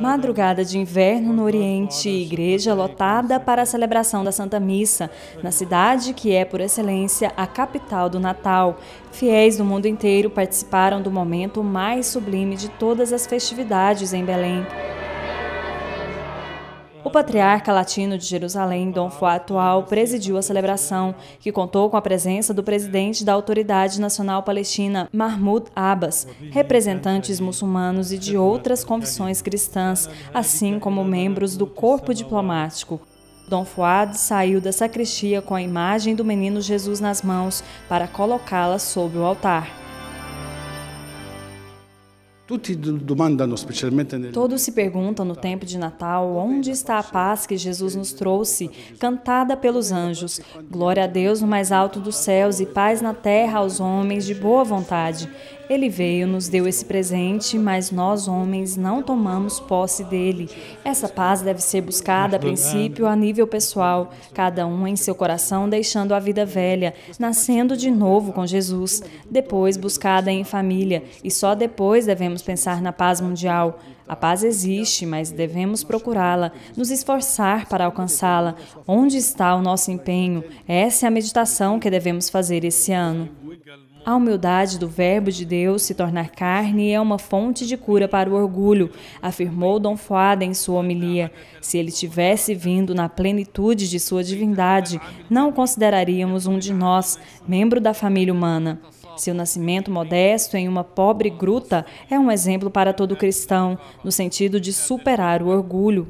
Madrugada de inverno no Oriente, igreja lotada para a celebração da Santa Missa, na cidade que é, por excelência, a capital do Natal. Fiéis do mundo inteiro participaram do momento mais sublime de todas as festividades em Belém. O patriarca latino de Jerusalém, Dom Fuad atual, presidiu a celebração, que contou com a presença do presidente da Autoridade Nacional Palestina, Mahmoud Abbas, representantes muçulmanos e de outras confissões cristãs, assim como membros do corpo diplomático. Dom Fuad saiu da sacristia com a imagem do menino Jesus nas mãos para colocá-la sobre o altar. Todos se perguntam no tempo de Natal onde está a paz que Jesus nos trouxe, cantada pelos anjos. Glória a Deus no mais alto dos céus e paz na terra aos homens de boa vontade. Ele veio, nos deu esse presente, mas nós, homens, não tomamos posse dele. Essa paz deve ser buscada, a princípio, a nível pessoal, cada um em seu coração, deixando a vida velha, nascendo de novo com Jesus, depois buscada em família, e só depois devemos pensar na paz mundial. A paz existe, mas devemos procurá-la, nos esforçar para alcançá-la. Onde está o nosso empenho? Essa é a meditação que devemos fazer esse ano. A humildade do Verbo de Deus se tornar carne é uma fonte de cura para o orgulho, afirmou Dom Fuada em sua homilia. Se ele tivesse vindo na plenitude de sua divindade, não consideraríamos um de nós, membro da família humana. Seu nascimento modesto em uma pobre gruta é um exemplo para todo cristão, no sentido de superar o orgulho.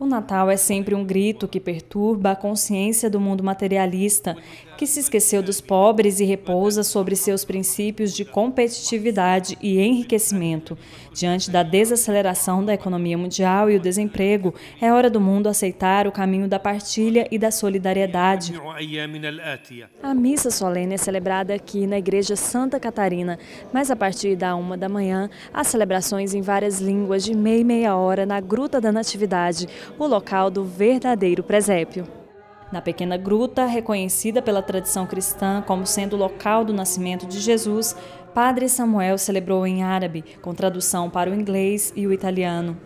O Natal é sempre um grito que perturba a consciência do mundo materialista, que se esqueceu dos pobres e repousa sobre seus princípios de competitividade e enriquecimento. Diante da desaceleração da economia mundial e o desemprego, é hora do mundo aceitar o caminho da partilha e da solidariedade. A missa solene é celebrada aqui na Igreja Santa Catarina, mas a partir da uma da manhã, há celebrações em várias línguas de meia e meia hora na Gruta da Natividade o local do verdadeiro presépio. Na pequena gruta, reconhecida pela tradição cristã como sendo o local do nascimento de Jesus, Padre Samuel celebrou em árabe, com tradução para o inglês e o italiano.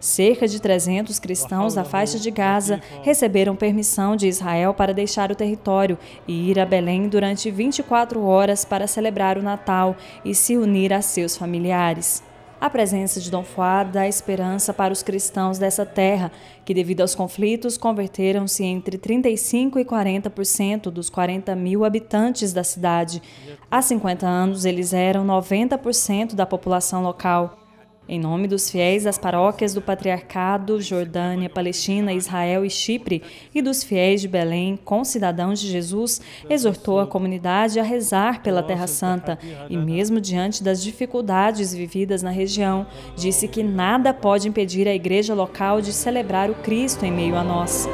Cerca de 300 cristãos da faixa de Gaza receberam permissão de Israel para deixar o território e ir a Belém durante 24 horas para celebrar o Natal e se unir a seus familiares. A presença de Dom Fuá dá esperança para os cristãos dessa terra, que devido aos conflitos converteram-se entre 35 e 40% dos 40 mil habitantes da cidade. Há 50 anos eles eram 90% da população local. Em nome dos fiéis das paróquias do Patriarcado, Jordânia, Palestina, Israel e Chipre e dos fiéis de Belém, concidadãos de Jesus, exortou a comunidade a rezar pela Terra Santa e, mesmo diante das dificuldades vividas na região, disse que nada pode impedir a igreja local de celebrar o Cristo em meio a nós.